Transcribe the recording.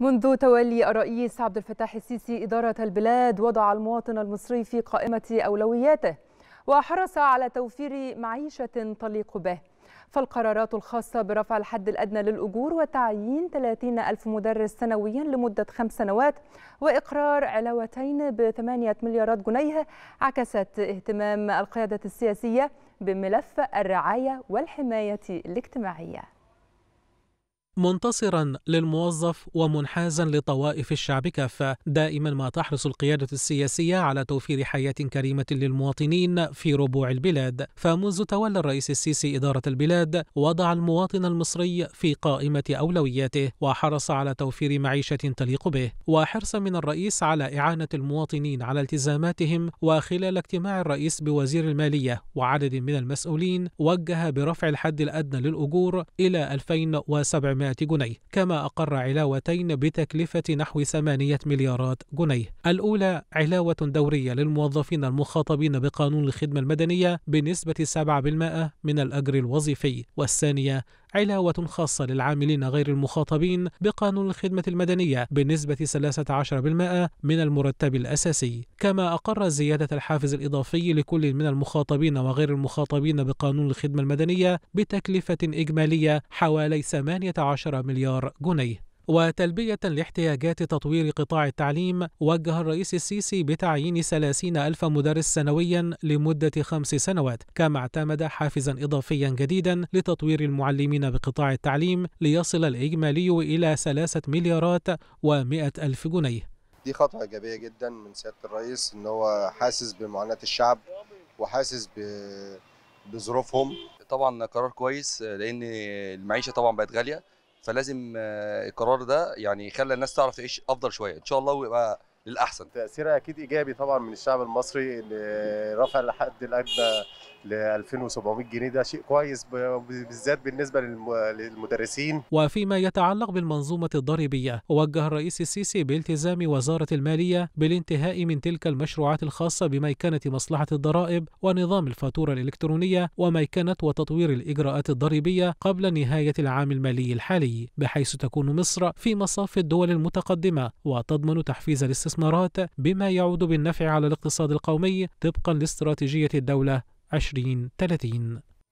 منذ تولي الرئيس عبد الفتاح السيسي إدارة البلاد وضع المواطن المصري في قائمة أولوياته وحرص على توفير معيشة تليق به فالقرارات الخاصة برفع الحد الأدنى للأجور وتعيين 30 ألف مدرس سنويا لمدة خمس سنوات وإقرار علاوتين ب 8 مليارات جنيه عكست اهتمام القيادة السياسية بملف الرعاية والحماية الاجتماعية منتصرا للموظف ومنحازا لطوائف الشعب كافة دائما ما تحرص القيادة السياسية على توفير حياة كريمة للمواطنين في ربوع البلاد فمنذ تولى الرئيس السيسي إدارة البلاد وضع المواطن المصري في قائمة أولوياته وحرص على توفير معيشة تليق به وحرصا من الرئيس على إعانة المواطنين على التزاماتهم وخلال اجتماع الرئيس بوزير المالية وعدد من المسؤولين وجه برفع الحد الأدنى للأجور إلى 2700 مليونات جنيه كما أقر علاوتين بتكلفة نحو 8 مليارات جنيه الأولى علاوة دورية للموظفين المخاطبين بقانون الخدمة المدنية بنسبة 7% من الأجر الوظيفي والثانية علاوة خاصة للعاملين غير المخاطبين بقانون الخدمة المدنية بنسبة 13% من المرتب الأساسي كما أقر زيادة الحافز الإضافي لكل من المخاطبين وغير المخاطبين بقانون الخدمة المدنية بتكلفة إجمالية حوالي 18 مليار جنيه وتلبية لاحتياجات تطوير قطاع التعليم وجه الرئيس السيسي بتعيين 30 ألف مدرس سنويا لمدة خمس سنوات كما اعتمد حافزا إضافيا جديدا لتطوير المعلمين بقطاع التعليم ليصل الإجمالي إلى 3 مليارات و100 ألف جنيه دي خطوة إيجابية جدا من سيادة الرئيس إن هو حاسس بمعاناة الشعب وحاسس ب... بظروفهم طبعا قرار كويس لأن المعيشة طبعا بقت غالية فلازم آه، القرار ده يعني يخلي الناس تعرف تعيش افضل شويه ان شاء الله ويبقى للاحسن تاثيرها اكيد ايجابي طبعا من الشعب المصري رفع الحد الادنى ل 2700 جنيه ده شيء كويس بالذات بالنسبه للمدرسين وفيما يتعلق بالمنظومه الضريبيه وجه الرئيس السيسي بالتزام وزاره الماليه بالانتهاء من تلك المشروعات الخاصه بميكنه مصلحه الضرائب ونظام الفاتوره الالكترونيه وميكنه وتطوير الاجراءات الضريبيه قبل نهايه العام المالي الحالي بحيث تكون مصر في مصاف الدول المتقدمه وتضمن تحفيز الاستثمار والاستثمارات بما يعود بالنفع على الاقتصاد القومي طبقا لاستراتيجية الدولة 2030